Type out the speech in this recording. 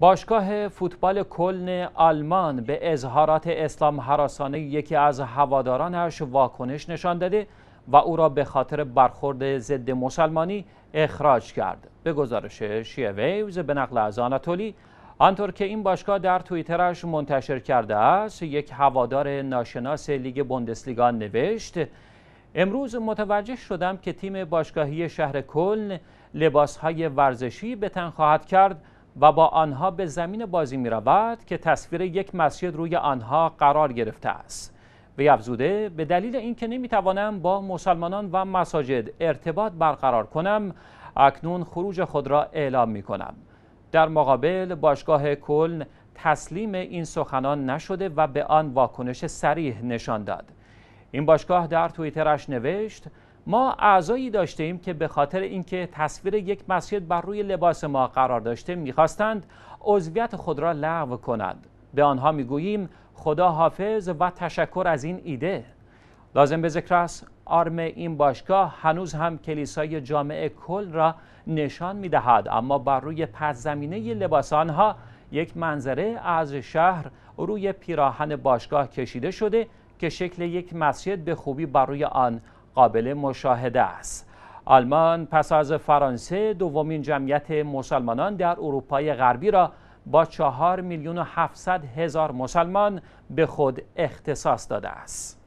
باشگاه فوتبال کلن آلمان به اظهارات اسلام حراسانه یکی از هوادارانش واکنش نشان داده و او را به خاطر برخورد ضد مسلمانی اخراج کرد. به گزارش شیه ویوز به نقل از آناتولی آنطور که این باشگاه در توییترش منتشر کرده است یک هوادار ناشناس لیگ بوندسلیگا نوشت امروز متوجه شدم که تیم باشگاهی شهر کلن لباسهای ورزشی به تن خواهد کرد و با آنها به زمین بازی می رود که تصویر یک مسجد روی آنها قرار گرفته است وی افزوده به دلیل اینکه نمی توانم با مسلمانان و مساجد ارتباط برقرار کنم اکنون خروج خود را اعلام می کنم در مقابل باشگاه کلن تسلیم این سخنان نشده و به آن واکنش سریح نشان داد این باشگاه در توییترش نوشت ما اعضایی داشته ایم که به خاطر اینکه تصویر یک مسجد بر روی لباس ما قرار داشته میخواستند عضویت خود را لغو کنند به آنها میگوییم خدا حافظ و تشکر از این ایده لازم به ذکر است آرم این باشگاه هنوز هم کلیسای جامعه کل را نشان میدهد اما بر روی پس زمینه لباس آنها یک منظره از شهر روی پیراهن باشگاه کشیده شده که شکل یک مسجد به خوبی بر روی آن قابل مشاهده است آلمان پس از فرانسه دومین جمعیت مسلمانان در اروپای غربی را با چهار میلیون و هزار مسلمان به خود اختصاص داده است.